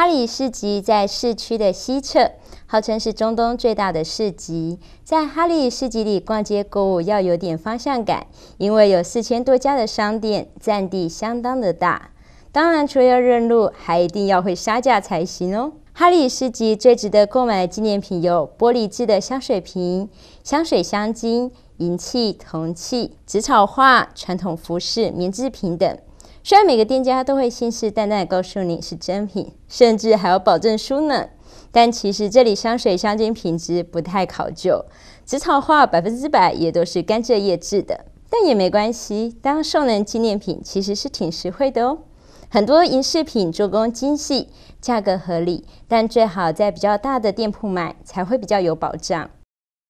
哈里市集在市区的西侧，号称是中东最大的市集。在哈里市集里逛街购物要有点方向感，因为有四千多家的商店，占地相当的大。当然，除了认路，还一定要会杀价才行哦。哈里市集最值得购买的纪念品有玻璃制的香水瓶、香水香精、银器、铜器、紫草画、传统服饰、棉制品等。虽然每个店家都会信誓旦旦的告诉你是真品，甚至还有保证书呢，但其实这里香水香精品质不太考究，紫草花百分之百也都是甘蔗叶制的，但也没关系，当送人纪念品其实是挺实惠的哦。很多银饰品做工精细，价格合理，但最好在比较大的店铺买才会比较有保障。